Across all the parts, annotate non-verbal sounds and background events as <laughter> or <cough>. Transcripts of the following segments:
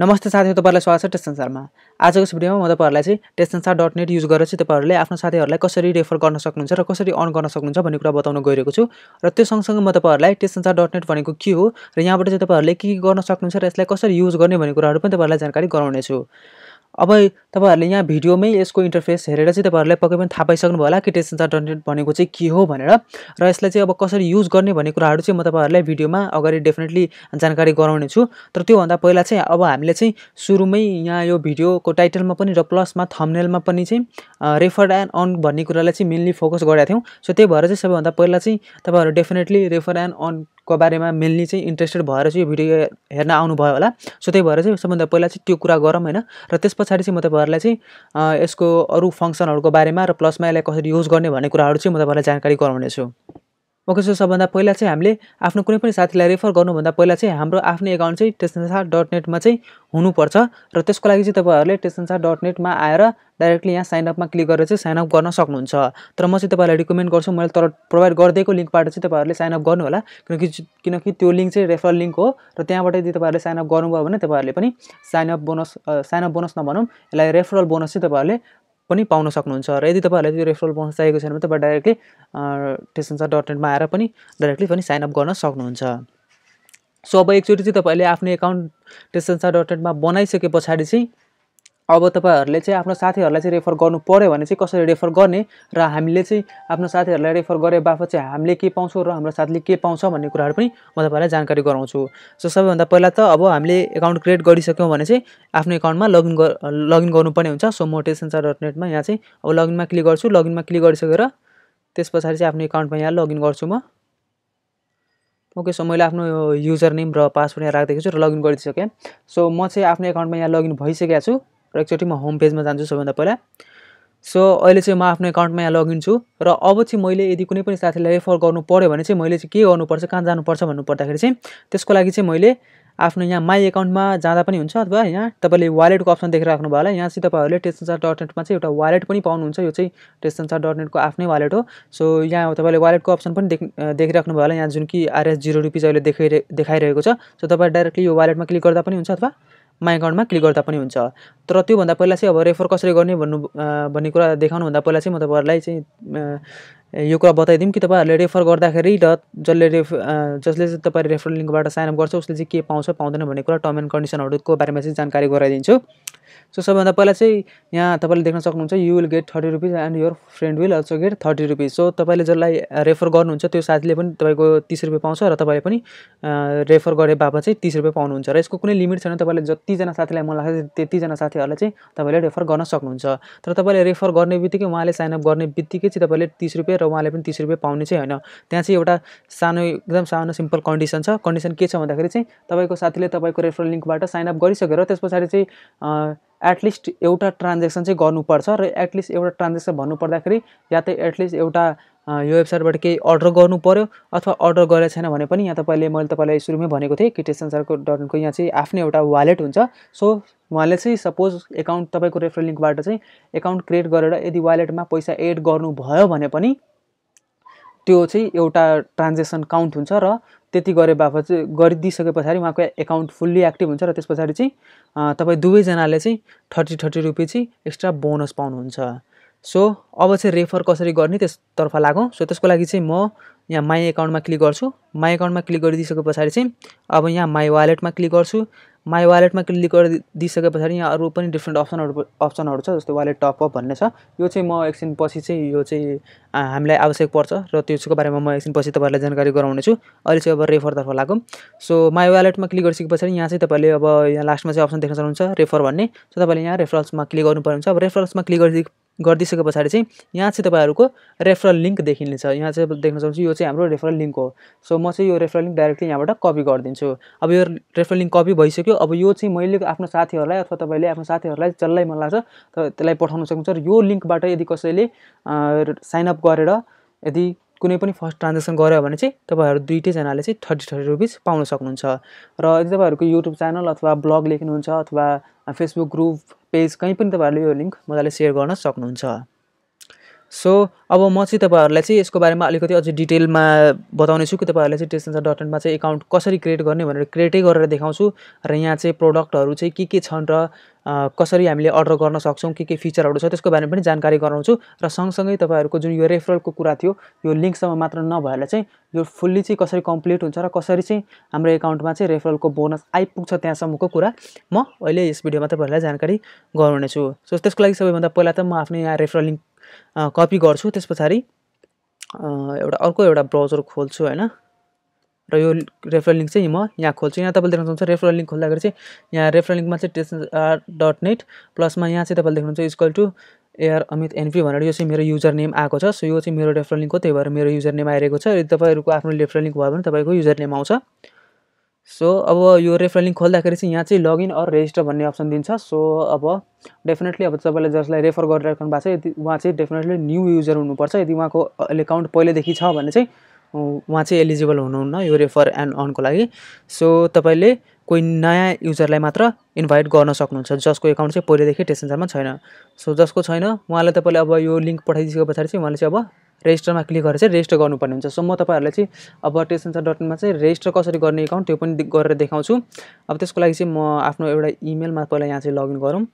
नमस्ते साथीहरू तपाईँहरूलाई स्वागत छ टेस्ट संसारमा आजको भिडियोमा म तपाईँहरूलाई चाहिँ टेस्ट संसार डट नेट युज गरेर चाहिँ तपाईँहरूले आफ्नो साथीहरूलाई कसरी रेफर गर्न सक्नुहुन्छ र कसरी अन गर्न सक्नुहुन्छ भन्ने कुरा बताउन गइरहेको छु र त्यो सँगसँगै म तपाईँहरूलाई टेस्ट संसार डट नेट भनेको के हो र यहाँबाट चाहिँ तपाईँहरूले के के गर्न सक्नुहुन्छ र यसलाई कसरी युज गर्ने भन्ने कुराहरू पनि तपाईँहरूलाई जानकारी गराउनेछु अब तपाईँहरूले यहाँ भिडियोमै यसको इन्टरफेस हेरेर चाहिँ तपाईँहरूलाई पक्कै पनि थाहा पाइसक्नु होला कि टेस्ट सेन्सर डट भनेको चाहिँ के हो भनेर र यसलाई चाहिँ अब कसरी युज गर्ने भन्ने कुराहरू चाहिँ म तपाईँहरूलाई भिडियोमा अगाडि डेफिनेटली जानकारी गराउने छु तर त्योभन्दा पहिला चाहिँ अब हामीले चाहिँ सुरुमै यहाँ यो भिडियोको टाइटलमा पनि र प्लसमा थम्नेलमा पनि चाहिँ रेफर एन्ड अन भन्ने कुरालाई चाहिँ मेनली फोकस गरेका थियौँ सो त्यही भएर चाहिँ सबैभन्दा पहिला चाहिँ तपाईँहरू डेफिनेटली रेफर एन्ड अन को बारेमा मेनली चाहिँ इन्ट्रेस्टेड भएर चाहिँ यो भिडियो हेर्न आउनुभयो होला सो त्यही भएर चाहिँ सबभन्दा पहिला चाहिँ त्यो कुरा गरौँ होइन र त्यस पछाडि चाहिँ म तपाईँहरूलाई चाहिँ यसको अरू फङ्सनहरूको बारेमा र प्लसमा यसलाई कसरी युज गर्ने भन्ने कुराहरू चाहिँ म तपाईँहरूलाई जानकारी गराउनेछु ओके सो सबभन्दा पहिला चाहिँ हामीले आफ्नो कुनै पनि साथीलाई रेफर गर्नुभन्दा पहिला चाहिँ हाम्रो आफ्नै एकाउन्ट चाहिँ टेसनसा डट नेटमा चाहिँ हुनुपर्छ र त्यसको लागि चाहिँ तपाईँहरूले टेसनसा डट नेटमा आएर डाइरेक्टली यहाँ साइनअपमा क्लिक गरेर चाहिँ साइनअप गर्न सक्नुहुन्छ तर म चाहिँ तपाईँलाई रिकमेन्ड गर्छु मैले तर प्रोभाइड गरिदिएको लिङ्कबाट चाहिँ तपाईँहरूले साइनअप होला किनकि किनकि त्यो लिङ्क चाहिँ रेफरल लिङ्क हो र त्यहाँबाट यदि तपाईँहरूले साइनअप गर्नुभयो भने तपाईँहरूले पनि साइनअप बोनस साइनअप बोनस नभनौँ यसलाई रेफरल बोनस चाहिँ तपाईँहरूले पनि पाउन सक्नुहुन्छ र यदि तपाईँहरूलाई त्यो रेफरल बोनस चाहिएको छैन भने तपाईँ डाइरेक्टली टेसनसा डट नेटमा आएर पनि डाइरेक्टली पनि साइनअप गर्न सक्नुहुन्छ सो अब एकचोटि चाहिँ तपाईँले आफ्नो एकाउन्ट टेसनसा डट नेटमा बनाइसके पछाडि चाहिँ अब तपाईँहरूले चाहिँ आफ्नो साथीहरूलाई चाहिँ रेफर गर्नु पऱ्यो भने चाहिँ कसरी रेफर गर्ने र हामीले चाहिँ आफ्नो साथीहरूलाई रेफर गरे बापत चाहिँ हामीले के पाउँछौँ र हाम्रो साथीले के पाउँछ भन्ने कुराहरू पनि म तपाईँहरूलाई जानकारी गराउँछु सो सबैभन्दा पहिला त अब हामीले एकाउन्ट क्रिएट गरिसक्यौँ भने चाहिँ आफ्नो एकाउन्टमा लगइन गर लगइन गर्नुपर्ने हुन्छ सो मोटिभेसन चार डट नेटमा यहाँ चाहिँ अब लगइनमा क्लिक गर्छु लगइनमा क्लिक गरिसकेर त्यस पछाडि चाहिँ आफ्नो एकाउन्टमा यहाँ लगइन गर्छु म ओके सो मैले आफ्नो युजर नेम र पासवर्ड यहाँ राखिदिएको छु र लगइन गरिसकेँ सो म चाहिँ आफ्नो एकाउन्टमा यहाँ लगइन भइसकेको छु र एकचोटि म होम पेजमा जान्छु सबैभन्दा पहिला सो अहिले चाहिँ म आफ्नो एकाउन्टमा यहाँ लगइन छु र अब चाहिँ मैले यदि कुनै पनि साथीलाई रेफर गर्नु पऱ्यो भने चाहिँ मैले चाहिँ के गर्नुपर्छ कहाँ जानुपर्छ भन्नु पर्दाखेरि चाहिँ त्यसको लागि चाहिँ मैले आफ्नो यहाँ माई एकाउन्टमा जाँदा पनि हुन्छ अथवा यहाँ तपाईँले वालेटको अप्सन देखिराख्नु भयो होला यहाँ चाहिँ तपाईँहरूले टेस्टनचार डट नेटमा चाहिँ एउटा वालेट पनि पाउनुहुन्छ यो चाहिँ टेस्टनचार डट नेटको आफ्नै वालेट हो सो यहाँ तपाईँले वालेटको अप्सन पनि देख देखिराख्नु भयो होला यहाँ जुन कि आरएस जिरो रुपिज अहिले देखाइ देखाइरहेको छ सो तपाईँ डाइरेक्टली यो वालेटमा क्लिक गर्दा पनि हुन्छ अथवा माई एकाउन्टमा क्लिक गर्दा पनि हुन्छ तर त्योभन्दा पहिला चाहिँ अब रेफर कसरी गर्ने भन्नु भन्ने कुरा देखाउनुभन्दा पहिला चाहिँ म तपाईँहरूलाई चाहिँ यो कुरा बताइदिउँ कि तपाईँहरूले रेफर गर्दाखेरि र जसले रेफ जसले चाहिँ तपाईँ रेफर लिङ्कबाट साइनअप गर्छ उसले चाहिँ के पाउँछ पाउँदैन भन्ने कुरा टर्म एन्ड कन्डिसनहरूको बारेमा चाहिँ जानकारी गराइदिन्छु सो सबैभन्दा पहिला चाहिँ यहाँ तपाईँले देख्न सक्नुहुन्छ you will get thirty rupees and your friend will also get thirty rupees so तपाईँले जसलाई रेफर गर्नुहुन्छ त्यो साथीले पनि तपाईँको तिस रुपियाँ पाउँछ र तपाईँले पनि रेफर गरे बापत चाहिँ तिस रुपियाँ पाउनुहुन्छ र यसको कुनै लिमिट छैन तपाईँले जतिजना साथीलाई मन लाग्छ त्यतिजना साथीहरूलाई चाहिँ तपाईँले रेफर गर्न सक्नुहुन्छ तर तपाईँले रेफर गर्ने बित्तिकै उहाँले साइनअप गर्ने बित्तिकै चाहिँ तपाईँले तिस रुपियाँ र उहाँले पनि तिस रुपियाँ पाउने चाहिँ होइन त्यहाँ चाहिँ एउटा सानो एकदम सानो सिम्पल कन्डिसन छ कन्डिसन के छ भन्दाखेरि चाहिँ तपाईँको साथीले तपाईँको रेफरल लिङ्कबाट साइनअप गरिसकेर त्यस पछाडि चाहिँ एटलिस्ट एउटा ट्रान्जेक्सन चाहिँ गर्नुपर्छ र एटलिस्ट एउटा ट्रान्जेक्सन भन्नुपर्दाखेरि या त एटलिस्ट एउटा यो वेबसाइटबाट केही अर्डर गर्नु पऱ्यो अथवा अर्डर गरेको छैन भने पनि यहाँ तपाईँले मैले तपाईँलाई सुरुमै भनेको थिएँ कि टेसन सरको डट यहाँ चाहिँ आफ्नै एउटा वालेट हुन्छ सो उहाँले चाहिँ सपोज एकाउन्ट तपाईँको रेफरल लिङ्कबाट चाहिँ एकाउन्ट क्रिएट गरेर यदि वालेटमा पैसा एड गर्नुभयो भने पनि त्यो चाहिँ एउटा ट्रान्जेक्सन काउन्ट हुन्छ र त्यति गरे बापत चाहिँ गरिदिइसके पछाडि उहाँको एकाउन्ट फुल्ली एक्टिभ हुन्छ र त्यस पछाडि चाहिँ तपाईँ दुवैजनाले चाहिँ थर्टी थर्टी रुपिज चाहिँ एक्स्ट्रा बोनस पाउनुहुन्छ सो अब चाहिँ रेफर कसरी गर्ने त्यसतर्फ लागौँ सो त्यसको लागि चाहिँ म यहाँ माई एकाउन्टमा क्लिक गर्छु माई एकाउन्टमा क्लिक गरिदिइसके पछाडि चाहिँ अब यहाँ माई वालेटमा क्लिक गर्छु माई वालेटमा क्लिक गरेर दिइसके पछाडि यहाँ अरू पनि डिफ्रेन्ट अप्सनहरू अप्सनहरू छ जस्तै वालेट टप अप भन्ने छ यो चाहिँ म एकछिन पछि चाहिँ यो चाहिँ हामीलाई आवश्यक पर्छ र त्यसको बारेमा म एकछिन पछि तपाईँहरूलाई जानकारी गराउनेछु अहिले चाहिँ अब रेफरतर्फ लागौँ सो माई वालेटमा क्लिक गरिसके पछाडि यहाँ चाहिँ तपाईँले अब यहाँ लास्टमा चाहिँ अप्सन देख्न सक्नुहुन्छ रेफर भन्ने सो तपाईँले यहाँ रेफरल्समा क्लिक गर्नुपर्ने हुन्छ अब रेफरल्समा क्लिक गरिदिए गरिदिइसके पछाडि चाहिँ यहाँ चाहिँ तपाईँहरूको रेफरल लिङ्क देखिनेछ यहाँ चाहिँ देख्न सक्छु यो चाहिँ हाम्रो रेफरल लिङ्क हो सो म चाहिँ यो रेफरल लिङ्क डाइरेक्टली यहाँबाट कपी गरिदिन्छु अब यो रेफरल लिङ्क कपी भइसक्यो अब यो चाहिँ मैले आफ्नो साथीहरूलाई अथवा तपाईँले आफ्नो साथीहरूलाई जसलाई मन लाग्छ त्यसलाई पठाउन सक्नुहुन्छ र यो लिङ्कबाट यदि कसैले साइनअप गरेर यदि कुनै पनि फर्स्ट ट्रान्जेक्सन गऱ्यो भने चाहिँ तपाईँहरू दुइटैजनाले चाहिँ थर्टी थर्टी रुपिस पाउन सक्नुहुन्छ र यदि तपाईँहरूको युट्युब च्यानल अथवा ब्लग लेख्नुहुन्छ अथवा फेसबुक ग्रुप पेज कहीँ पनि तपाईँहरूले यो लिङ्क मजाले सेयर गर्न सक्नुहुन्छ सो अब म चाहिँ तपाईँहरूलाई चाहिँ यसको बारेमा अलिकति अझै डिटेलमा बताउनेछु कि तपाईँहरूलाई चाहिँ टेस्ट डट एन्डमा चाहिँ एकाउन्ट कसरी क्रिएट गर्ने भनेर क्रिएटै गरेर देखाउँछु र यहाँ चाहिँ प्रडक्टहरू चाहिँ के के छन् र कसरी हामीले अर्डर गर्न सक्छौँ के के फिचरहरू छ त्यसको बारेमा पनि जानकारी गराउँछु र सँगसँगै तपाईँहरूको जुन यो रेफरलको कुरा थियो यो लिङ्कसम्म मात्र नभएर चाहिँ यो फुल्ली चाहिँ कसरी कम्प्लिट हुन्छ र कसरी चाहिँ हाम्रो एकाउन्टमा चाहिँ रेफरलको बोनस आइपुग्छ त्यहाँसम्मको कुरा म अहिले यस भिडियोमा तपाईँहरूलाई जानकारी गराउनेछु सो त्यसको लागि सबैभन्दा पहिला त म आफ्नो यहाँ रेफरल लिङ्क कपी गर्छु त्यस पछाडि एउटा अर्को एउटा ब्राउजर खोल्छु होइन र यो रेफरल लिङ्क चाहिँ म यहाँ खोल्छु यहाँ तपाईँले देख्नुहुन्छ सक्नुहुन्छ रेफरल लिङ्क खोल्दाखेरि चाहिँ यहाँ रेफरल लिङ्कमा चाहिँ टेस आर डट नेट प्लसमा यहाँ चाहिँ तपाईँले देख्नुहुन्छ equal to AR Amit NP भनेर यो चाहिँ मेरो युजर नेम आएको छ सो यो चाहिँ मेरो रेफरल लिङ्क हो त्यही भएर मेरो युजर नेम आइरहेको छ यदि तपाईँहरूको आफ्नो रेफरल लिङ्क भयो भने तपाईँको युजर नेम आउँछ सो अब यो रेफरल लिङ्क खोल्दाखेरि चाहिँ यहाँ चाहिँ लगइन अर रेजिस्टर भन्ने अप्सन दिन्छ सो अब डेफिनेटली अब तपाईँले जसलाई रेफर गरिराख्नु भएको छ यदि उहाँ चाहिँ डेफिनेटली न्यू युजर हुनुपर्छ यदि उहाँको एकाउन्ट पहिल्यैदेखि छ भने चाहिँ उहाँ चाहिँ एलिजिबल हुनुहुन्न यो रेफर एन्ड अनको लागि सो तपाईँले कोही नयाँ युजरलाई मात्र इन्भाइट गर्न सक्नुहुन्छ जसको एकाउन्ट चाहिँ पहिलेदेखि टेसेन्जरमा छैन सो जसको छैन उहाँलाई तपाईँले अब यो लिङ्क पठाइदिएको पछाडि चाहिँ उहाँले चाहिँ अब रेजिस्टरमा क्लिक गरेर चाहिँ रेजिस्टर गर्नुपर्ने हुन्छ सो म तपाईँहरूलाई चाहिँ अब डट इनमा चाहिँ रेजिस्टर कसरी गर्ने एकाउन्ट त्यो पनि गरेर देखाउँछु अब त्यसको लागि चाहिँ म आफ्नो एउटा इमेलमा पहिला यहाँ चाहिँ लगइन गरौँ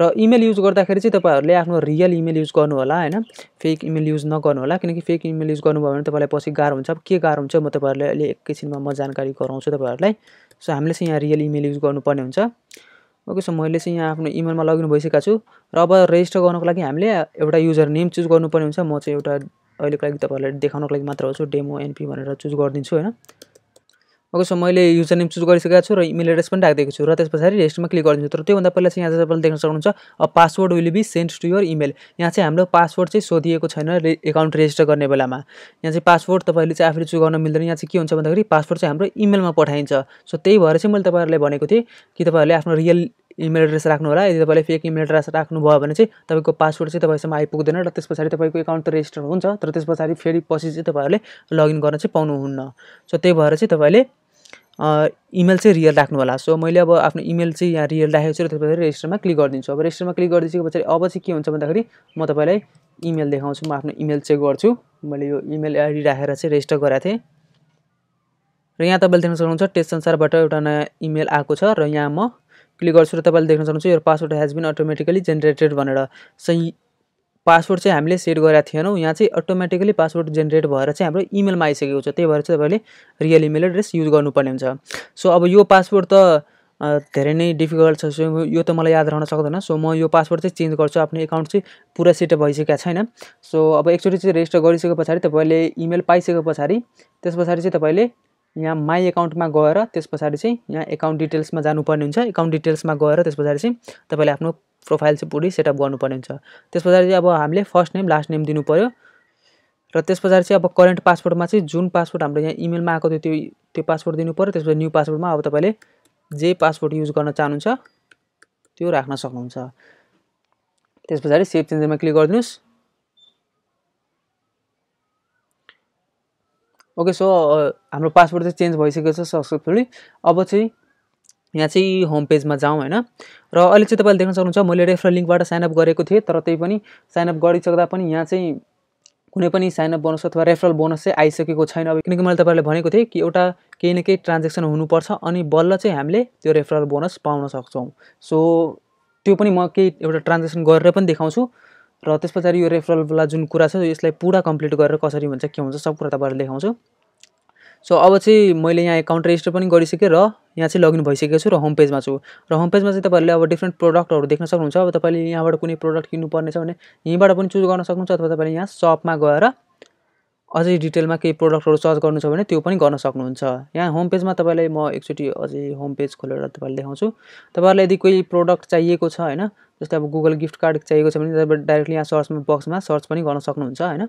र इमेल युज गर्दाखेरि चाहिँ तपाईँहरूले आफ्नो रियल इमेल युज गर्नु होला होइन फेक इमेल युज नगर्नु होला किनकि फेक इमेल युज गर्नुभयो भने तपाईँलाई पछि गाह्रो हुन्छ अब के गाह्रो हुन्छ म तपाईँहरूलाई अहिले एकैछिनमा म जानकारी गराउँछु तपाईँहरूलाई सो हामीले चाहिँ यहाँ रियल इमेल युज गर्नुपर्ने हुन्छ ओके सो मैले चाहिँ यहाँ आफ्नो इमेलमा लगइन भइसकेको छु र अब रेजिस्टर गर्नको लागि हामीले एउटा युजर नेम चुज गर्नुपर्ने हुन्छ म चाहिँ एउटा अहिलेको लागि तपाईँहरूलाई देखाउनको लागि मात्र हो डेमो एनपी भनेर चुज गरिदिन्छु होइन ओके सो मैले युजर नेम चुज गरिसकेको छु र इमेल एड्रेस पनि राखिदिएको छु र त्यस पछाडि रेस्टमा क्लिक गरिदिन्छु तर त्योभन्दा पहिला चाहिँ यहाँ चाहिँ तपाईँले देख्न सक्नुहुन्छ अब password will be send to your email यहाँ चाहिँ हाम्रो पासवर्ड चाहिँ सोधिएको छैन रे एकाउन्ट रेजिस्टर गर्ने बेलामा यहाँ चाहिँ पासवर्ड तपाईँले चाहिँ आफूले चुज गर्न मिल्दैन यहाँ चाहिँ के हुन्छ भन्दाखेरि पासवर्ड चाहिँ हाम्रो इमेलमा पठाइन्छ सो त्यही भएर चाहिँ मैले तपाईँहरूलाई भनेको थिएँ कि तपाईँहरूले आफ्नो रियल इमेल एड्रेस राख्नु होला यदि तपाईँले फेक इमेल एड्रेस राख्नुभयो भने चाहिँ तपाईँको पासवर्ड चाहिँ तपाईँसम्म आइपुग्दैन र त्यस पछाडि तपाईँको एकाउन्ट त रेजिस्टर हुन्छ तर त्यस पछाडि फेरि पछि चाहिँ तपाईँहरूले लगइन गर्न चाहिँ पाउनुहुन्न सो त्यही भएर चाहिँ तपाईँले इमेल चाहिँ रियल राख्नु होला सो मैले अब आफ्नो इमेल चाहिँ यहाँ रियल राखेको छु र त्यस पछाडि रेजिस्टरमा क्लिक गरिदिन्छु अब रेजिस्टरमा क्लिक गरिदिएको पछाडि अब चाहिँ के हुन्छ भन्दाखेरि म तपाईँलाई इमेल देखाउँछु म आफ्नो इमेल चेक गर्छु मैले यो इमेल आइडी राखेर चाहिँ रेजिस्टर गराएको थिएँ र यहाँ तपाईँले देख्न सक्नुहुन्छ टेस्ट संसारबाट एउटा नयाँ इमेल आएको छ र यहाँ म क्लिक गर्छु र तपाईँले देख्न सक्नुहुन्छ यो password has been automatically generated भनेर चाहिँ पासवर्ड चाहिँ हामीले सेट गरेका थिएनौँ यहाँ चाहिँ अटोमेटिकली पासवर्ड जेनेरेट भएर चाहिँ हाम्रो इमेलमा आइसकेको छ त्यही भएर चाहिँ तपाईँले रियल इमेल एड्रेस युज गर्नुपर्ने हुन्छ सो अब यो पासवर्ड त धेरै नै डिफिकल्ट छ सो यो त मलाई याद रहन सक्दैन सो म यो पासवर्ड चाहिँ चेन्ज गर्छु आफ्नो एकाउन्ट चाहिँ पुरा सेटअप भइसकेको छैन सो अब एकचोटि चाहिँ रेजिस्टर गरिसके पछाडि तपाईँले इमेल पाइसके पछाडि त्यस पछाडि चाहिँ तपाईँले यहाँ माई एकाउन्टमा गएर त्यस पछाडि चाहिँ यहाँ एकाउन्ट डिटेल्समा जानुपर्ने हुन्छ एकाउन्ट डिटेल्समा गएर त्यस पछाडि चाहिँ तपाईँले आफ्नो प्रोफाइल चाहिँ पुरै सेटअप गर्नुपर्ने हुन्छ त्यस पछाडि चाहिँ अब हामीले फर्स्ट नेम लास्ट नेम दिनु पऱ्यो र त्यस पछाडि चाहिँ अब करेन्ट पासपोर्टमा चाहिँ जुन पासपोर्ट हाम्रो यहाँ इमेलमा आएको थियो त्यो त्यो पासपोर्ट दिनु पऱ्यो त्यसपछि न्यू पासपोर्टमा अब तपाईँले जे पासपोर्ट युज गर्न चाहनुहुन्छ त्यो राख्न सक्नुहुन्छ त्यस पछाडि सेभ चेन्जरमा क्लिक गरिदिनुहोस् ओके सो हाम्रो पासवर्ड चाहिँ चेन्ज भइसकेको छ सक्सेसफुल्ली अब चाहिँ यहाँ चाहिँ होम पेजमा जाउँ होइन र अहिले चाहिँ तपाईँले देख्न सक्नुहुन्छ मैले रेफरल लिङ्कबाट साइनअप गरेको थिएँ तर त्यही पनि साइनअप गरिसक्दा पनि यहाँ चाहिँ कुनै पनि साइनअप बोनस अथवा रेफरल बोनस चाहिँ आइसकेको छैन अब किनकि मैले तपाईँलाई भनेको थिएँ कि एउटा केही न केही ट्रान्जेक्सन हुनुपर्छ अनि बल्ल चाहिँ हामीले त्यो रेफरल बोनस पाउन सक्छौँ सो त्यो पनि म केही एउटा ट्रान्जेक्सन गरेर पनि देखाउँछु र त्यस पछाडि यो रेफरलवाला जुन कुरा छ यसलाई पुरा कम्प्लिट गरेर कसरी हुन्छ के हुन्छ सब कुरा तपाईँहरू देखाउँछु सो अब चाहिँ मैले यहाँ एकाउन्ट रेजिस्टर पनि गरिसकेँ र यहाँ चाहिँ लगइन भइसकेको छु र होम पेजमा छु र होम पेजमा चाहिँ तपाईँहरूले अब डिफ्रेन्ट प्रडक्टहरू देख्न सक्नुहुन्छ अब तपाईँले यहाँबाट कुनै प्रडक्ट किन्नुपर्ने छ भने यहीँबाट पनि चुज गर्न सक्नुहुन्छ अथवा तपाईँले यहाँ सपमा गएर अझै डिटेलमा केही प्रडक्टहरू सर्च गर्नु छ भने त्यो पनि गर्न सक्नुहुन्छ यहाँ होम पेजमा तपाईँलाई म एकचोटि अझै होम पेज खोलेर तपाईँलाई देखाउँछु तपाईँहरूलाई यदि कोही प्रडक्ट चाहिएको छ होइन जस्तै अब गुगल गिफ्ट कार्ड चाहिएको छ भने तपाईँ डाइरेक्टली यहाँ सर्चमा बक्समा सर्च पनि गर्न सक्नुहुन्छ होइन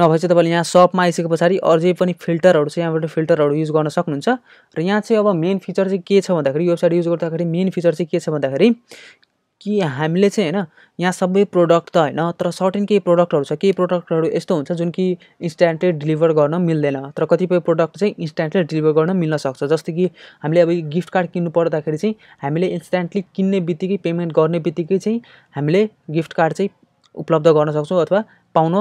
नभए चाहिँ तपाईँले यहाँ सपमा आइसके पछाडि अझै पनि फिल्टरहरू चाहिँ यहाँबाट फिल्टरहरू युज गर्न सक्नुहुन्छ र यहाँ चाहिँ अब मेन फिचर चाहिँ के छ भन्दाखेरि वेबसाइट युज गर्दाखेरि मेन फिचर चाहिँ के छ भन्दाखेरि कि हामीले चाहिँ होइन यहाँ सबै प्रोडक्ट त होइन तर सर्टेन केही प्रडक्टहरू छ केही प्रडक्टहरू यस्तो हुन्छ जुन कि इन्स्ट्यान्टली डेलिभर गर्न मिल्दैन तर कतिपय प्रडक्ट चाहिँ इन्स्ट्यान्टली डेलिभर गर्न मिल्न सक्छ जस्तो कि हामीले अब गिफ्ट कार्ड किन्नु पर्दाखेरि चाहिँ हामीले इन्स्ट्यान्टली किन्ने बित्तिकै पेमेन्ट गर्ने बित्तिकै चाहिँ हामीले गिफ्ट कार्ड चाहिँ उपलब्ध गर्न सक्छौँ अथवा पाउन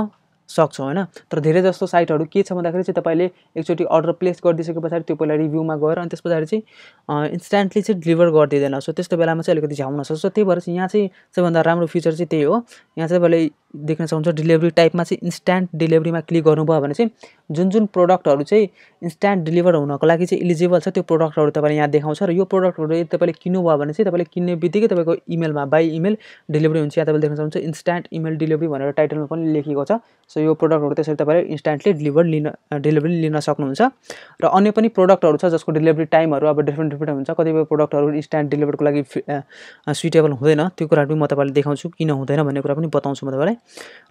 सक्छौँ होइन तर धेरै जस्तो साइटहरू के छ भन्दाखेरि चाहिँ तपाईँले एकचोटि अर्डर प्लेस गरिदिइसके पछाडि त्यो पहिला रिभ्यूमा गएर अनि त्यस पछाडि चाहिँ इन्स्ट्यान्टली चाहिँ डेलिभर गरिदिँदैन सो त्यस्तो बेलामा चाहिँ अलिकति झ्याउन सक्छ त्यही भएर चाहिँ यहाँ चाहिँ सबैभन्दा राम्रो फिचर चाहिँ त्यही हो यहाँ चाहिँ तपाईँले देख्न सक्नुहुन्छ डेलिभरी टाइपमा चाहिँ इन्स्ट्यान्ट डेलिभरीमा क्लिक गर्नुभयो भने चाहिँ जुन जुन प्रडक्टहरू चाहिँ इन्स्ट्यान्ट डेलिभर हुनको लागि चाहिँ इलिजिबल छ त्यो प्रडक्टहरू तपाईँले यहाँ देखाउँछ र यो प्रोडक्टहरू तपाईँले किन्नुभयो भने चाहिँ तपाईँले किन्ने बित्तिकै तपाईँको इमेलमा बाई इमेल डेलिभरी हुन्छ यहाँ तपाईँले देख्न सक्नुहुन्छ इन्स्ट्यान्ट इमेल डेलिभरी भनेर टाइटलमा पनि लेखेको छ सो यो प्रडक्टहरू त्यसरी तपाईँले इन्स्ट्यान्टली डेलिभर लिन डेलिभरी लिन सक्नुहुन्छ र अन्य पनि प्रडक्टहरू छ जसको डेलिभरी टाइमहरू अब डिफ्रेन्ट डिफ्रेन्ट हुन्छ कतिपय प्रडक्टहरू इन्स्ट्यान्ट डेलिभरीको लागि सुइटेबल हुँदैन त्यो कुराहरू पनि म तपाईँलाई देखाउँछु किन हुँदैन भन्ने कुरा पनि बताउँछु म तपाईँलाई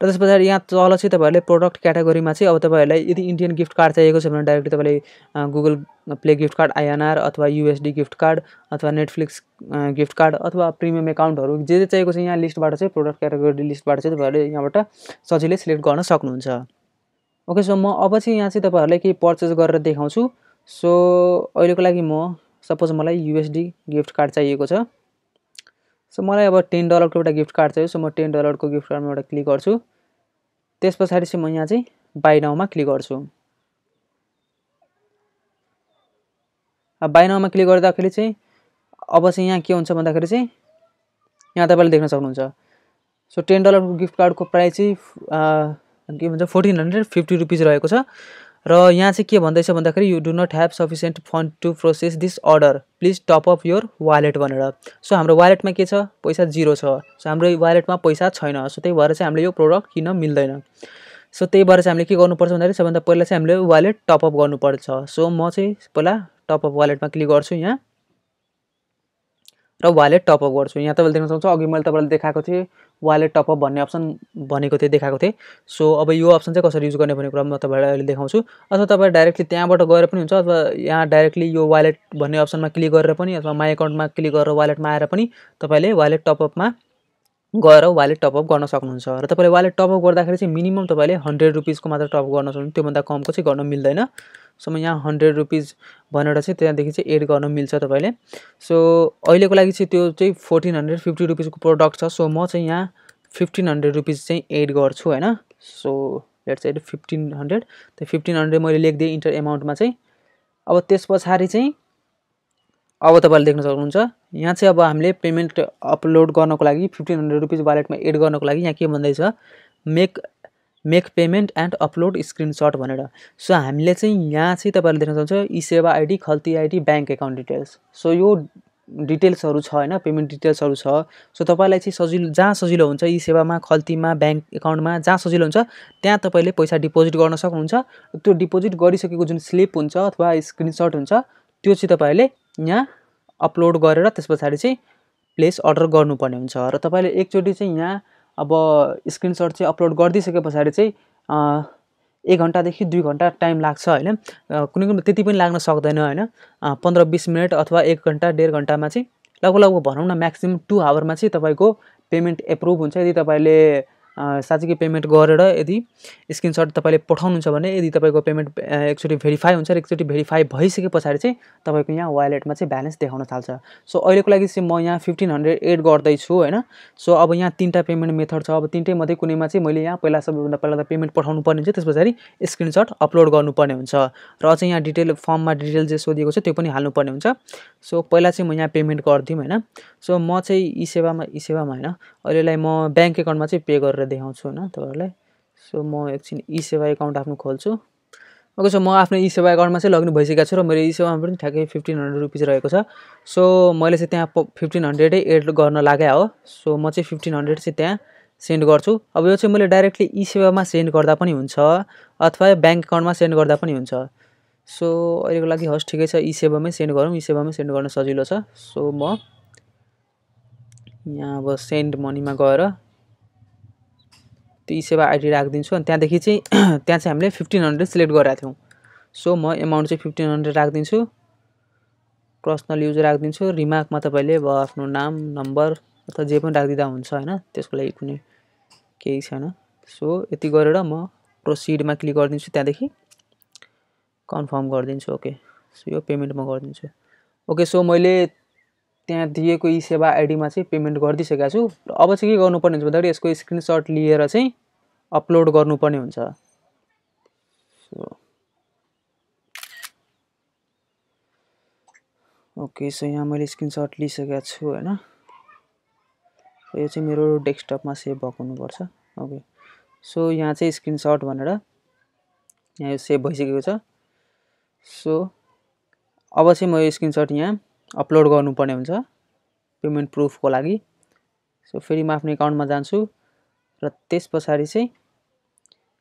र त्यस पछाडि यहाँ तल चाहिँ तपाईँहरूले प्रडक्ट क्याटेगोरीमा चाहिँ अब तपाईँहरूलाई यदि इन्डियन गिफ्ट कार्ड चाहिएको छ भने डाइरेक्टली तपाईँले Google play gift card INR अथवा युएसडी गिफ्ट कार्ड अथवा नेटफ्लिक्स गिफ्ट कार्ड अथवा प्रिमियम एकाउन्टहरू जे जे चाहिएको छ यहाँ लिस्टबाट चाहिँ प्रडक्ट क्याटेगोरी लिस्टबाट चाहिँ तपाईँहरूले यहाँबाट सजिलै सिलेक्ट गर्न सक्नुहुन्छ ओके सो म अब चाहिँ यहाँ चाहिँ तपाईँहरूलाई केही पर्चेस गरेर देखाउँछु सो अहिलेको लागि म सपोज मलाई युएसडी गिफ्ट कार्ड चाहिएको छ सो मलाई अब टेन डलरको एउटा गिफ्ट कार्ड चाहियो सो म टेन डलरको गिफ्ट कार्डमा एउटा क्लिक गर्छु त्यस पछाडि चाहिँ म यहाँ चाहिँ बाई नाउमा क्लिक गर्छु अब बाई नाउमा क्लिक गर्दाखेरि चाहिँ अब चाहिँ यहाँ के हुन्छ भन्दाखेरि चाहिँ यहाँ तपाईँले देख्न सक्नुहुन्छ सो टेन डलरको गिफ्ट कार्डको प्राइस चाहिँ के भन्छ फोर्टिन हन्ड्रेड फिफ्टी रुपिज रहेको छ र यहाँ चाहिँ के भन्दैछ भन्दाखेरि you do not have sufficient fund to process this order please top up your wallet भनेर सो हाम्रो वालेटमा के छ पैसा जिरो छ सो हाम्रो वालेटमा पैसा छैन सो त्यही भएर चाहिँ हामीले यो प्रडक्ट किन मिल्दैन सो त्यही भएर चाहिँ हामीले के गर्नुपर्छ भन्दाखेरि सबभन्दा पहिला चाहिँ हामीले वालेट टपअप गर्नुपर्छ सो म चाहिँ पहिला टपअप वालेटमा क्लिक गर्छु यहाँ र वालेट टपअप गर्छु यहाँ तपाईँले देख्न सक्नुहुन्छ अघि मैले तपाईँलाई देखाएको थिएँ वालेट टपअप भन्ने अप्सन भनेको थिएँ देखाएको थिएँ सो अब यो अप्सन चाहिँ कसरी युज गर्ने भन्ने कुरा म तपाईँलाई अहिले देखाउँछु अथवा तपाईँ डाइरेक्टली त्यहाँबाट गएर पनि हुन्छ अथवा यहाँ डाइरेक्टली यो वालेट भन्ने अप्सनमा क्लिक गरेर पनि अथवा माई एकाउन्टमा क्लिक गरेर वालेटमा आएर पनि तपाईँले वालेट टपअपमा गएर उहाँले टपअप गर्न सक्नुहुन्छ र तपाईँले उहाँले टपअप गर्दाखेरि चाहिँ मिनिमम तपाईँले हन्ड्रेड रुपिजको मात्र टपअप गर्न सक्नु त्योभन्दा कमको चाहिँ गर्न मिल्दैन सो म यहाँ हन्ड्रेड रुपिज भनेर चाहिँ त्यहाँदेखि चाहिँ एड गर्न मिल्छ तपाईँले सो अहिलेको लागि चाहिँ त्यो चाहिँ फोर्टिन हन्ड्रेड फिफ्टी रुपिजको प्रडक्ट छ सो म चाहिँ यहाँ फिफ्टिन हन्ड्रेड रुपिज चाहिँ एड गर्छु होइन so let's add fifteen hundred त्यो फिफ्टिन हन्ड्रेड मैले लेखिदिएँ इन्टर एमाउन्टमा चाहिँ अब त्यस पछाडि चाहिँ अब तपाईँले देख्न सक्नुहुन्छ यहाँ चाहिँ अब हामीले पेमेन्ट अपलोड गर्नको लागि फिफ्टिन हन्ड्रेड रुपिज वालेटमा एड गर्नको लागि यहाँ के भन्दैछ make make payment and upload screenshot भनेर सो हामीले चाहिँ यहाँ चाहिँ तपाईँले देख्न सक्नुहुन्छ eSewa ID Khalti ID bank account details so यो डिटेल्सहरू छ होइन पेमेन्ट डिटेल्सहरू छ सो तपाईँलाई चाहिँ सजिलो जहाँ सजिलो हुन्छ यी सेवामा खल्तीमा ब्याङ्क एकाउन्टमा जहाँ सजिलो हुन्छ त्यहाँ तपाईँले पैसा डिपोजिट गर्न सक्नुहुन्छ त्यो डिपोजिट गरिसकेको जुन स्लिप हुन्छ अथवा स्क्रिनसट हुन्छ त्यो चाहिँ तपाईँले यहाँ अपलोड गरेर त्यस पछाडि चाहिँ प्लेस अर्डर गर्नुपर्ने हुन्छ र तपाईँले एकचोटि चाहिँ यहाँ अब स्क्रिनसट चाहिँ अपलोड गरिदिइसके पछाडि चाहिँ एक घन्टादेखि दुई घन्टा टाइम लाग्छ होइन कुनै कुनै त्यति पनि लाग्न सक्दैन होइन पन्ध्र बिस मिनट अथवा एक घन्टा डेढ घन्टामा चाहिँ लगभग लगभग भनौँ न म्याक्सिमम् टु आवरमा चाहिँ तपाईँको पेमेन्ट एप्रुभ हुन्छ यदि तपाईँले साँच्चीकै पेमेन्ट गरेर यदि स्क्रिनसट तपाईँले पठाउनुहुन्छ भने यदि तपाईँको पेमेन्ट एकचोटि भेरिफाई हुन्छ र एकचोटि भेरिफाई भइसके पछाडि चाहिँ तपाईँको यहाँ वालेटमा चाहिँ ब्यालेन्स देखाउन थाल्छ सो अहिलेको लागि चाहिँ म यहाँ फिफ्टिन हन्ड्रेड एड गर्दैछु होइन सो अब यहाँ तिनवटा पेमेन्ट मेथड छ अब तिनटै मध्ये कुनैमा चाहिँ मैले यहाँ पहिला सबैभन्दा पहिला त पेमेन्ट पठाउनु पर्ने हुन्छ त्यस पछाडि स्क्रिनसट अपलोड गर्नुपर्ने हुन्छ र अझै यहाँ डिटेल फर्ममा डिटेल जे सोधिएको छ त्यो पनि हाल्नुपर्ने हुन्छ सो पहिला चाहिँ म यहाँ पेमेन्ट गरिदिउँ होइन सो म चाहिँ ई सेवामा ई सेवामा होइन अहिलेलाई म ब्याङ्क एकाउन्टमा चाहिँ पे गरेर देखाउँछु होइन तपाईँहरूलाई सो म एकछिन ई सेवा एकाउन्ट आफ्नो खोल्छु ओके सो म आफ्नो ई सेवा एकाउन्टमा चाहिँ लगइन भइसकेको छु र मेरो ई सेवामा पनि ठ्याक्कै फिफ्टिन हन्ड्रेड रुपिज रहेको छ सो मैले चाहिँ त्यहाँ फिफ्टिन हन्ड्रेडै एड गर्न लागे हो सो म चाहिँ फिफ्टिन हन्ड्रेड चाहिँ त्यहाँ सेन्ड गर्छु अब यो चाहिँ मैले डाइरेक्टली ई सेवामा सेन्ड गर्दा पनि हुन्छ अथवा ब्याङ्क एकाउन्टमा सेन्ड गर्दा पनि हुन्छ सो अहिलेको लागि हस् ठिकै छ ई सेवामै सेन्ड गरौँ ई सेवामै सेन्ड गर्न सजिलो छ सो म यहाँ अब सेन्ड मनीमा गएर त्यो सेवा आइडी राखिदिन्छु अनि त्यहाँदेखि चाहिँ <clears throat> त्यहाँ चाहिँ हामीले फिफ्टिन हन्ड्रेड सिलेक्ट गरेका थियौँ सो म एमाउन्ट चाहिँ फिफ्टिन हन्ड्रेड राखिदिन्छु पर्सनल युज राखिदिन्छु रिमार्कमा तपाईँले अब आफ्नो नाम नम्बर अथवा जे पनि राखिदिँदा हुन्छ होइन त्यसको लागि कुनै केही छैन सो यति गरेर म प्रोसिडमा क्लिक गरिदिन्छु त्यहाँदेखि कन्फर्म गरिदिन्छु ओके सो यो पेमेन्ट म गरिदिन्छु ओके सो मैले त्यहाँ दिएको यी सेवा आइडीमा चाहिँ पेमेन्ट गरिदिइसकेको छु अब चाहिँ के गर्नुपर्ने हुन्छ भन्दाखेरि यसको स्क्रिनसट लिएर चाहिँ अपलोड गर्नुपर्ने हुन्छ ओके सो यहाँ मैले स्क्रिनसट लिइसकेको छु होइन यो चाहिँ मेरो डेस्कटपमा सेभ भएको हुनुपर्छ ओके सो यहाँ चाहिँ स्क्रिनसट भनेर यहाँ यो सेभ भइसकेको छ सो अब चाहिँ म यो स्क्रिनसट यहाँ अपलोड गर्नुपर्ने हुन्छ पेमेन्ट प्रुफको लागि सो फेरि म आफ्नो एकाउन्टमा जान्छु र त्यस पछाडि चाहिँ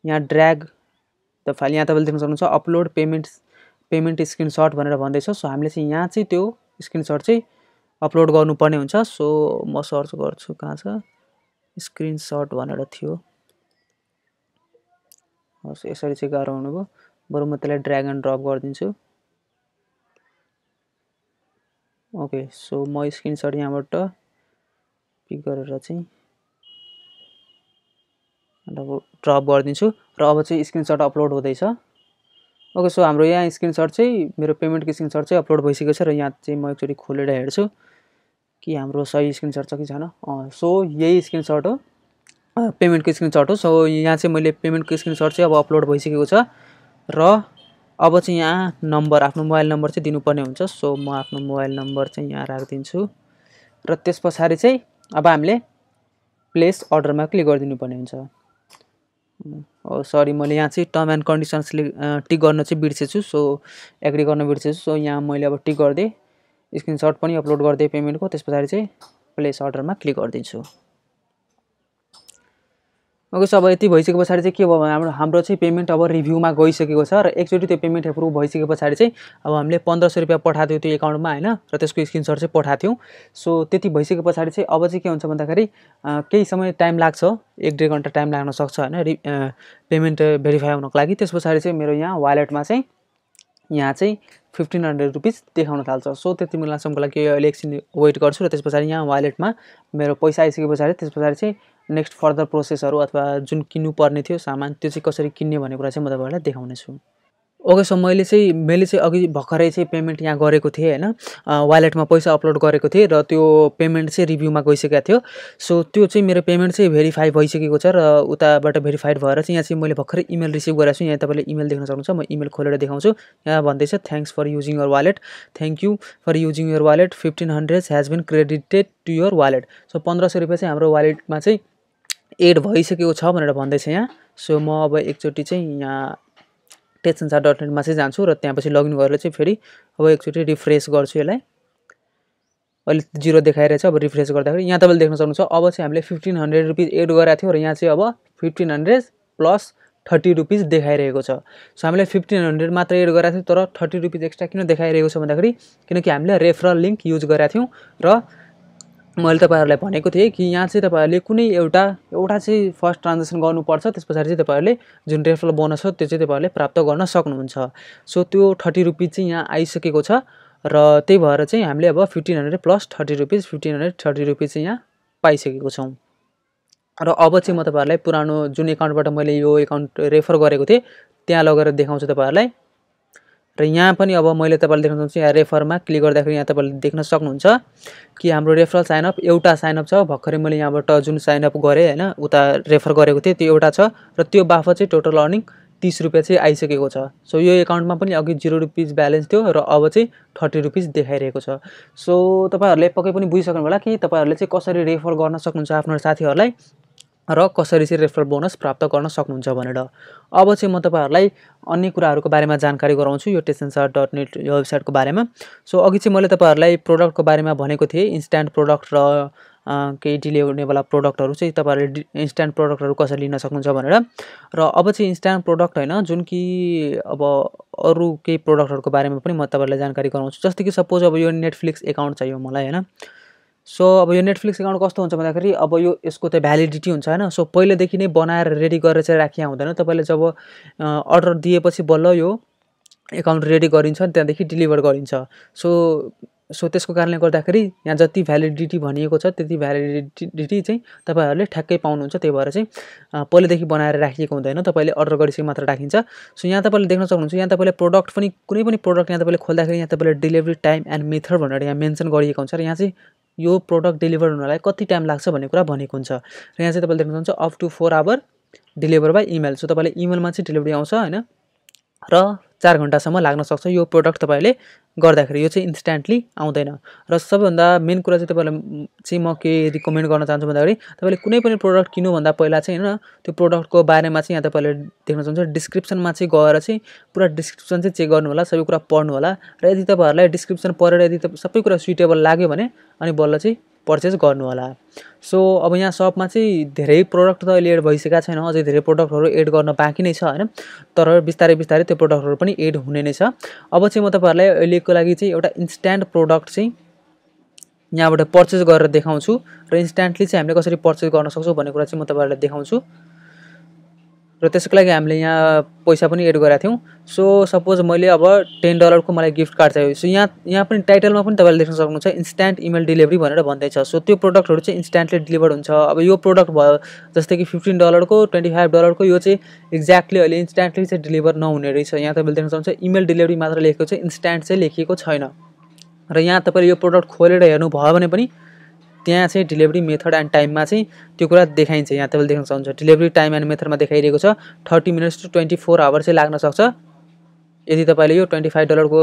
यहाँ ड्र्याग द फाइल यहाँ तपाईँले देख्न सक्नुहुन्छ अपलोड पेमेन्ट पेमेन्ट स्क्रिनसट भनेर भन्दैछ सो हामीले चाहिँ यहाँ चाहिँ त्यो स्क्रिनसट चाहिँ अपलोड गर्नुपर्ने हुन्छ सो म सर्च गर्छु कहाँ छ स्क्रिनसट भनेर थियो हस् यसरी चाहिँ गाह्रो हुनुभयो बरु म त्यसलाई ड्र्याग एन्ड ड्रप गरिदिन्छु ओके सो म स्क्रिनसट यहाँबाट पिक गरेर चाहिँ अब ड्रप गरिदिन्छु र अब चाहिँ स्क्रिनसट अपलोड हुँदैछ ओके सो हाम्रो यहाँ स्क्रिनसट चाहिँ मेरो पेमेन्टको स्क्रिनसट चाहिँ अपलोड भइसकेको छ र यहाँ चाहिँ म एकचोटि खोलेर हेर्छु कि हाम्रो सही स्क्रिनसट छ कि छैन सो यही स्क्रिनसट हो पेमेन्टको स्क्रिनसट हो सो यहाँ चाहिँ मैले पेमेन्टको स्क्रिनसट चाहिँ अब अपलोड भइसकेको छ र अब चाहिँ यहाँ नम्बर आफ्नो मोबाइल नम्बर चाहिँ दिनुपर्ने हुन्छ सो म आफ्नो मोबाइल नम्बर चाहिँ यहाँ राखिदिन्छु र त्यस पछाडि चाहिँ अब हामीले प्लेस अर्डरमा क्लिक गरिदिनु पर्ने हुन्छ सरी मैले यहाँ चाहिँ टर्म एन्ड कन्डिसन्स टिक गर्न चाहिँ बिर्सेछु सो एग्री गर्न बिर्सेछु सो यहाँ मैले अब टिक गरिदिएँ स्क्रिनसट पनि अपलोड गरिदिएँ पेमेन्टको त्यस पछाडि चाहिँ प्लेस अर्डरमा क्लिक गरिदिन्छु ओके सो अब यति भइसके पछाडि चाहिँ के भयो भने हाम्रो हाम्रो चाहिँ पेमेन्ट अब रिभ्यूमा गइसकेको छ र एकचोटि त्यो पेमेन्ट एप्रुभ भइसके पछाडि चाहिँ अब हामीले पन्ध्र सय रुपियाँ पठाएको थियौँ त्यो एकाउन्टमा होइन र त्यसको स्क्रिनसट चाहिँ पठाएको सो त्यति भइसके पछाडि चाहिँ अब चाहिँ के हुन्छ भन्दाखेरि केही समय टाइम लाग्छ एक डेढ घन्टा टाइम लाग्न सक्छ होइन रि पेमेन्ट भेरिफाई हुनको लागि त्यस पछाडि चाहिँ मेरो यहाँ वालेटमा चाहिँ यहाँ चाहिँ फिफ्टिन हन्ड्रेड रुपिज देखाउन थाल्छ सो त्यति मिलासम्मको लागि अहिले एकछिन वेट गर्छु र त्यस पछाडि यहाँ वालेटमा मेरो पैसा आइसके पछाडि त्यस पछाडि चाहिँ नेक्स्ट फर्दर प्रोसेसहरू अथवा जुन किन्नुपर्ने थियो सामान त्यो चाहिँ कसरी किन्ने भन्ने कुरा चाहिँ म तपाईँहरूलाई देखाउनेछु ओके सो मैले चाहिँ मैले चाहिँ अघि भर्खरै चाहिँ पेमेन्ट यहाँ गरेको थिएँ होइन वालेटमा पैसा अपलोड गरेको थिएँ र त्यो पेमेन्ट चाहिँ रिभ्यूमा गइसकेको थियो सो त्यो चाहिँ मेरो पेमेन्ट चाहिँ भेरिफाई भइसकेको छ र उताबाट भेरिफाइड भएर चाहिँ यहाँ चाहिँ मैले भर्खरै इमेल रिसिभ गरेको छु यहाँ तपाईँले इमेल देख्न सक्नुहुन्छ म इमेल खोलेर देखाउँछु यहाँ भन्दैछ thanks for using your wallet thank you for using your wallet fifteen hundred has been credited to your wallet so पन्ध्र सय रुपियाँ चाहिँ हाम्रो वालेटमा चाहिँ एड भइसकेको छ भनेर भन्दैछ यहाँ सो म अब एकचोटि चाहिँ यहाँ टेट संसार डट नेटमा चाहिँ जान्छु र त्यहाँपछि पछि लगइन गरेर चाहिँ फेरि अब एकचोटि रिफ्रेस गर्छु यसलाई अहिले जिरो देखाइरहेछ अब रिफ्रेस गर्दाखेरि यहाँ तपाईँले देख्न सक्नुहुन्छ अब चाहिँ हामीले फिफ्टिन हन्ड्रेड रुपिज एड गराएको थियो र यहाँ चाहिँ अब fifteen hundred plus thirty rupees देखाइरहेको छ सो हामीले फिफ्टिन हन्ड्रेड मात्र एड गराएको थियौँ तर थर्टी रुपिज एक्स्ट्रा किन देखाइरहेको छ भन्दाखेरि किनकि हामीले रेफरल लिङ्क युज गरेका थियौँ र मैले तपाईँहरूलाई भनेको थिएँ कि यहाँ चाहिँ तपाईँहरूले कुनै एउटा एउटा चाहिँ फर्स्ट ट्रान्जेक्सन गर्नुपर्छ त्यस पछाडि चाहिँ तपाईँहरूले जुन रेफरल बोनस हो त्यो चाहिँ तपाईँहरूले प्राप्त गर्न सक्नुहुन्छ सो त्यो थर्टी रुपिज चाहिँ यहाँ आइसकेको छ र त्यही भएर चाहिँ हामीले अब fifteen hundred plus thirty rupees fifteen hundred thirty rupees चाहिँ यहाँ पाइसकेको छौँ र अब चाहिँ म तपाईँहरूलाई पुरानो जुन एकाउन्टबाट मैले यो एकाउन्ट रेफर गरेको थिएँ त्यहाँ लगेर देखाउँछु तपाईँहरूलाई र यहाँ पनि अब मैले तपाईँले देख्न चाहन्छु यहाँ रेफरमा क्लिक गर्दाखेरि यहाँ तपाईँले देख्न सक्नुहुन्छ कि हाम्रो रेफरल साइनअप एउटा साइनअप छ भर्खरै मैले यहाँबाट जुन साइनअप गरेँ होइन उता रेफर गरेको थिएँ त्यो एउटा छ र त्यो बाफ चाहिँ टोटल अर्निङ तिस रुपियाँ चाहिँ आइसकेको छ सो यो एकाउन्टमा पनि अघि जिरो रुपिज ब्यालेन्स थियो र अब चाहिँ थर्टी रुपिज देखाइरहेको छ सो तपाईँहरूले पक्कै पनि बुझिसक्नु होला कि तपाईँहरूले चाहिँ कसरी रेफर गर्न सक्नुहुन्छ आफ्नो साथीहरूलाई र कसरी चाहिँ रेफरल बोनस प्राप्त गर्न सक्नुहुन्छ भनेर अब चाहिँ म तपाईँहरूलाई अन्य कुराहरूको बारेमा जानकारी गराउँछु यो टेसेन्सर डट नेट वेबसाइटको बारेमा सो अघि चाहिँ मैले तपाईँहरूलाई प्रडक्टको बारेमा भनेको थिएँ इन्स्ट्यान्ट प्रडक्ट र केही डिले हुनेवाला प्रडक्टहरू चाहिँ तपाईँहरूले इन्स्ट्यान्ट प्रडक्टहरू कसरी लिन सक्नुहुन्छ भनेर र अब चाहिँ इन्स्ट्यान्ट प्रडक्ट होइन जुन कि अब अरू केही प्रडक्टहरूको बारेमा पनि म तपाईँहरूलाई जानकारी गराउँछु जस्तो कि सपोज अब यो नेटफ्लिक्स एकाउन्ट चाहियो मलाई होइन सो अब यो नेटफ्लिक्स एकाउन्ट कस्तो हुन्छ भन्दाखेरि अब यो यसको त भ्यालिडिटी हुन्छ होइन सो पहिलेदेखि नै बनाएर रेडी गरेर चाहिँ राखिया हुँदैन तपाईँले जब अर्डर दिएपछि बल्ल यो एकाउन्ट रेडी गरिन्छ त्यहाँदेखि डेलिभर गरिन्छ सो सो त्यसको कारणले गर्दाखेरि यहाँ जति भ्यालिडिटी भनिएको छ त्यति भ्यालिडिटी चाहिँ तपाईँहरूले ठ्याक्कै पाउनुहुन्छ त्यही भएर चाहिँ पहिलेदेखि बनाएर राखिएको हुँदैन तपाईँले अर्डर गरिसके मात्र राखिन्छ सो यहाँ तपाईँले देख्न सक्नुहुन्छ यहाँ तपाईँले प्रडक्ट पनि कुनै पनि प्रडक्ट यहाँ तपाईँले खोल्दाखेरि यहाँ तपाईँले डेलिभरी टाइम एन्ड मेथड भनेर यहाँ मेन्सन गरिएको हुन्छ र यहाँ चाहिँ यो प्रडक्ट डेलिभर हुनलाई कति टाइम लाग्छ भन्ने कुरा भनेको हुन्छ र यहाँ चाहिँ तपाईँले देख्न सक्नुहुन्छ up to four hour deliver by email so तपाईँले इमेलमा चाहिँ डेलिभरी आउँछ होइन र चार घन्टासम्म लाग्न सक्छ यो प्रडक्ट तपाईँले गर्दाखेरि यो चाहिँ इन्स्ट्यान्टली आउँदैन र सबैभन्दा मेन कुरा चाहिँ तपाईँलाई चाहिँ म के रिकमेन्ड गर्न चाहन्छु भन्दाखेरि तपाईँले कुनै पनि प्रडक्ट किन्नुभन्दा पहिला चाहिँ होइन त्यो प्रडक्टको बारेमा चाहिँ यहाँ तपाईँले देख्न चाहन्छ डिस्क्रिप्सनमा चाहिँ गएर चाहिँ पुरा डिस्क्रिप्सन चाहिँ चेक गर्नु होला सबै कुरा पढ्नु होला र यदि तपाईँहरूलाई डिस्क्रिप्सन पढेर यदि सबै कुरा सुइटेबल लाग्यो भने अनि बल्ल चाहिँ पर्चेस गर्नुहोला सो अब यहाँ सपमा चाहिँ धेरै प्रडक्ट त अहिले एड भइसकेका छैन अझै धेरै प्रडक्टहरू एड गर्न बाँकी नै छ होइन तर बिस्तारै बिस्तारै त्यो प्रडक्टहरू पनि एड हुने नै छ अब चाहिँ म तपाईँहरूलाई अहिलेको लागि चाहिँ एउटा इन्स्ट्यान्ट प्रडक्ट चाहिँ यहाँबाट पर्चेस गरेर देखाउँछु र इन्स्ट्यान्टली चाहिँ हामीले कसरी पर्चेस गर्न सक्छौँ भन्ने कुरा चाहिँ म तपाईँहरूलाई देखाउँछु र त्यसको लागि हामीले यहाँ पैसा पनि एड गरेका थियौँ सो सपोज मैले अब टेन डलरको मलाई गिफ्ट कार्ड चाहियो सो यहाँ यहाँ पनि टाइटलमा पनि तपाईँले देख्न सक्नुहुन्छ इन्स्ट्यान्ट इमेल डेलिभरी भनेर भन्दैछ सो त्यो प्रडक्टहरू चाहिँ इन्स्ट्यान्टली डेलिभर हुन्छ अब यो प्रडक्ट भयो जस्तै कि फिफ्टिन डलरको ट्वेन्टी फाइभ डलरको यो चाहिँ एक्ज्याक्टली अहिले इन्स्ट्यान्टली चाहिँ डेलिभर नहुने रहेछ यहाँ तपाईँले देख्न सक्नुहुन्छ इमेल डेलिभरी मात्र लेखेको चाहिँ इन्स्ट्यान्ट चाहिँ लेखिएको छैन र यहाँ तपाईँले यो प्रडक्ट खोलेर हेर्नुभयो भने पनि त्यहाँ चाहिँ डेलिभरी मेथड एन्ड टाइममा चाहिँ त्यो कुरा देखाइन्छ यहाँ तपाईँले देख्न सक्नुहुन्छ डेलिभरी टाइम एन्ड मेथडमा देखाइरहेको छ thirty minutes to twenty four hour चाहिँ लाग्न सक्छ यदि तपाईँले यो ट्वेन्टी फाइभ डलरको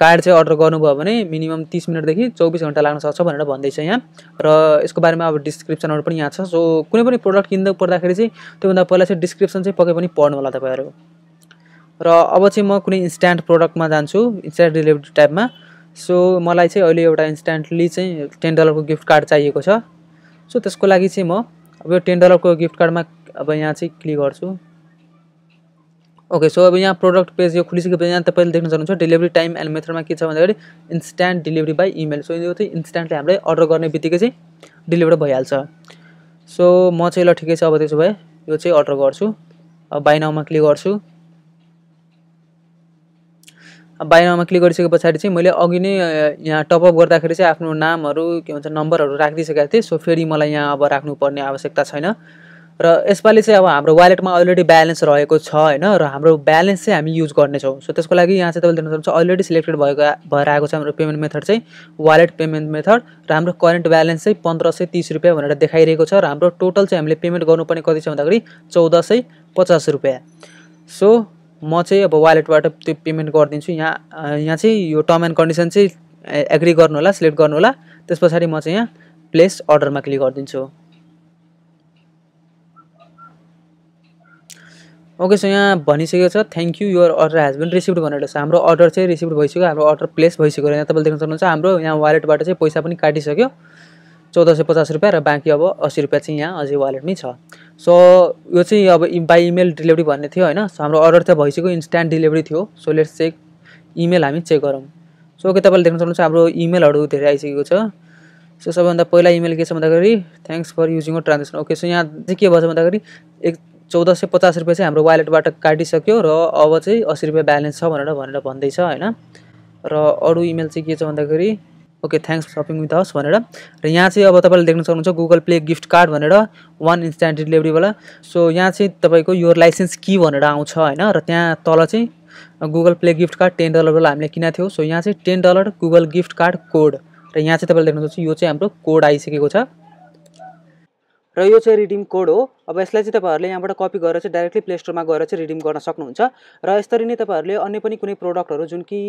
कार्ड चाहिँ अर्डर गर्नुभयो भने मिनिमम तिस मिनटदेखि चौबिस घन्टा लाग्न सक्छ भनेर भन्दैछ यहाँ र यसको बारेमा अब डिस्क्रिप्सनहरू पनि यहाँ छ सो कुनै पनि प्रडक्ट किन्दा पर्दाखेरि चाहिँ त्योभन्दा पहिला चाहिँ डिस्क्रिप्सन चाहिँ पक्कै पनि पढ्नु होला तपाईँहरू र अब चाहिँ म कुनै इन्स्ट्यान्ट प्रडक्टमा जान्छु इन्स्ट्यान्ट डेलिभरी टाइपमा सो मलाई चाहिँ अहिले एउटा इन्स्ट्यान्टली चाहिँ टेन डलरको गिफ्ट कार्ड चाहिएको छ सो त्यसको लागि चाहिँ म अब यो टेन डलरको गिफ्ट कार्डमा अब यहाँ चाहिँ क्लिक गर्छु ओके सो अब यहाँ प्रोडक्ट पेज यो खुलिसकेपछि यहाँ तपाईँले देख्न सक्नुहुन्छ डेलिभरी टाइम एन्ड मेथडमा के छ भन्दाखेरि instant delivery by email so यो चाहिँ इन्स्ट्यान्टली हामीलाई अर्डर गर्ने बित्तिकै चाहिँ डेलिभर भइहाल्छ सो म चाहिँ ल ठिकै छ अब त्यसो भए यो चाहिँ अर्डर गर्छु अब बाई नाउमा क्लिक गर्छु बाहिरमा क्लिक गरिसके पछाडि चाहिँ मैले अघि नै यहाँ टपअप गर्दाखेरि चाहिँ आफ्नो नामहरू के भन्छ नम्बरहरू राखिदिइसकेको थिएँ सो फेरि मलाई यहाँ अब राख्नुपर्ने आवश्यकता छैन र यसपालि चाहिँ अब हाम्रो वालेटमा अलरेडी ब्यालेन्स रहेको छ होइन र हाम्रो ब्यालेन्स चाहिँ हामी युज गर्नेछौँ सो त्यसको लागि यहाँ चाहिँ तपाईँले देख्न सक्नुहुन्छ अलरेडी सिलेक्टेड भएको भएर आएको छ हाम्रो पेमेन्ट मेथड चाहिँ वालेट पेमेन्ट मेथड र हाम्रो करेन्ट ब्यालेन्स चाहिँ पन्ध्र सय तिस रुपियाँ भनेर देखाइरहेको छ र हाम्रो टोटल चाहिँ हामीले पेमेन्ट गर्नुपर्ने कति छ भन्दाखेरि चौध सय पचास रुपियाँ सो म चाहिँ अब वालेटबाट त्यो पेमेन्ट गरिदिन्छु यहाँ यहाँ चाहिँ यो टर्म एन्ड कन्डिसन चाहिँ एग्री गर्नु होला सिलेक्ट गर्नु होला त्यस पछाडि म चाहिँ यहाँ प्लेस अर्डरमा क्लिक गरिदिन्छु ओके सो यहाँ भनिसकेको छ thank you your order has been receive भनेर छ हाम्रो अर्डर चाहिँ रिसिभ भइसक्यो हाम्रो अर्डर प्लेस भइसक्यो यहाँ तपाईँले देख्न सक्नुहुन्छ हाम्रो यहाँ वालेटबाट चाहिँ पैसा पनि काटिसक्यो चौध सय पचास रुपियाँ र बाँकी अब असी रुपियाँ चाहिँ यहाँ अझै वालेटमै छ सो यो चाहिँ अब बाई इमेल डेलिभरी भन्ने थियो होइन सो हाम्रो अर्डर त भइसक्यो इन्स्ट्यान्ट डेलिभरी थियो सो लेट्स चेक इमेल हामी चेक गरौँ सो ओके तपाईँले देख्न सक्नुहुन्छ हाम्रो इमेलहरू धेरै आइसकेको छ सो सबैभन्दा पहिला इमेल के छ भन्दाखेरि thanks for using a transaction okay so यहाँ चाहिँ के भन्छ भन्दाखेरि एक चौध सय पचास रुपियाँ चाहिँ हाम्रो वालेटबाट काटिसक्यो र अब चाहिँ असी रुपियाँ ब्यालेन्स छ भनेर भनेर भन्दैछ होइन र अरू इमेल चाहिँ के छ भन्दाखेरि okay thanks shopping with house भनेर र यहाँ चाहिँ अब तपाईँले देख्न सक्नुहुन्छ गुगल प्ले गिफ्ट कार्ड भनेर वान इन्स्ट्यान्ट डेलिभरीवाला सो यहाँ चाहिँ तपाईँको यो लाइसेन्स कि भनेर आउँछ होइन र त्यहाँ तल चाहिँ Google play gift card ten डलरवाला हामीले किनेको थियौँ सो यहाँ चाहिँ ten dollar Google gift card code र यहाँ चाहिँ तपाईँले देख्नुहुन्छ यो चाहिँ हाम्रो कोड आइसकेको छ र यो चाहिँ रिडिम कोड हो अब यसलाई चाहिँ तपाईँहरूले यहाँबाट कपी गरेर चाहिँ डाइरेक्टली प्ले स्टोरमा गएर चाहिँ रिडिम गर्न सक्नुहुन्छ र यसरी नै तपाईँहरूले अन्य पनि कुनै प्रोडक्टहरू जुन कि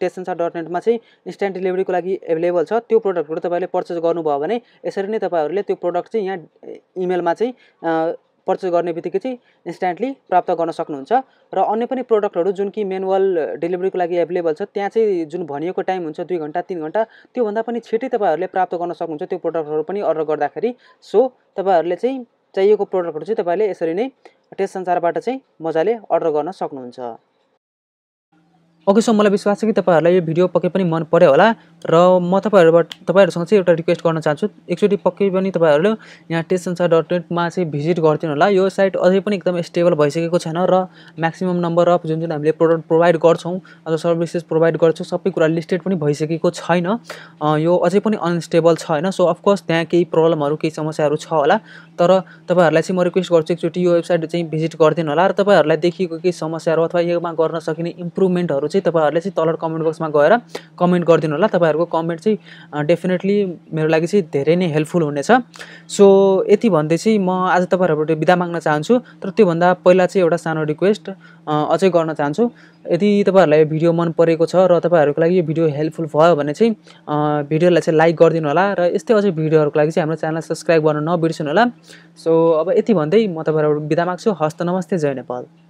टेसनसा डट नेटमा चाहिँ इन्स्ट्यान्ट डेलिभरीको लागि एभाइलेबल छ त्यो प्रोडक्टहरू तपाईँले पर्चेस गर्नुभयो भने यसरी नै तपाईँहरूले त्यो प्रोडक्ट चाहिँ यहाँ इमेलमा चाहिँ पर्चेस गर्ने बित्तिकै चाहिँ इन्स्ट्यान्टली प्राप्त गर्न सक्नुहुन्छ र अन्य पनि प्रोडक्टहरू जुन कि मेनुअल डेलिभरीको लागि एभाइलेबल छ त्यहाँ चाहिँ जुन भनिएको टाइम हुन्छ दुई घन्टा तिन घन्टा त्योभन्दा पनि छिटै तपाईँहरूले प्राप्त गर्न सक्नुहुन्छ त्यो प्रोडक्टहरू पनि अर्डर गर्दाखेरि सो तपाईँहरूले चाहिँ चाहिएको प्रोडक्टहरू चाहिँ तपाईँले यसरी नै टेस्ट संसारबाट चाहिँ मजाले अर्डर गर्न सक्नुहुन्छ ओके सो मलाई विश्वास छ कि तपाईँहरूलाई यो भिडियो पक्कै पनि मन पऱ्यो होला र म तपाईँहरूबाट तपाईँहरूसँग चाहिँ एउटा रिक्वेस्ट गर्न चाहन्छु एकचोटि पक्कै पनि तपाईँहरूले यहाँ टेस्ट संसार डट नेटमा चाहिँ भिजिट गरिदिनु होला यो साइट अझै पनि एकदम स्टेबल भइसकेको छैन र म्याक्सिमम् नम्बर अफ जुन जुन हामीले प्रोडक्ट प्रोभाइड गर्छौँ अथवा सर्भिसेस प्रोभाइड गर्छौँ सबै कुरा लिस्टेड पनि भइसकेको छैन यो अझै पनि अनस्टेबल छ होइन सो अफकोर्स त्यहाँ केही प्रब्लमहरू केही समस्याहरू छ होला तर तपाईँहरूलाई चाहिँ म रिक्वेस्ट गर्छु एकचोटि यो वेबसाइट चाहिँ भिजिट गरिदिनु होला र तपाईँहरूलाई देखिएको केही समस्याहरू अथवा योमा गर्न सकिने इम्प्रुभमेन्टहरू चाहिँ तपाईँहरूले चाहिँ तल कमेन्ट बक्समा गएर कमेन्ट गरिदिनु होला तपाईँ तपाईँहरूको कमेन्ट चाहिँ डेफिनेटली मेरो लागि चाहिँ धेरै नै हेल्पफुल हुनेछ सो यति भन्दै चाहिँ म आज तपाईँहरूबाट बिदा माग्न चाहन्छु तर त्योभन्दा पहिला चाहिँ एउटा सानो रिक्वेस्ट अझै गर्न चाहन्छु यदि तपाईँहरूलाई यो भिडियो मन परेको छ र तपाईँहरूको लागि यो भिडियो हेल्पफुल भयो भने चाहिँ भिडियोलाई चाहिँ लाइक गरिदिनु होला र यस्तै अझै भिडियोहरूको लागि चाहिँ हाम्रो च्यानल सब्सक्राइब गर्न नबिर्सिनु होला सो अब यति भन्दै म तपाईँहरू बिदा माग्छु हस्त नमस्ते जय नेपाल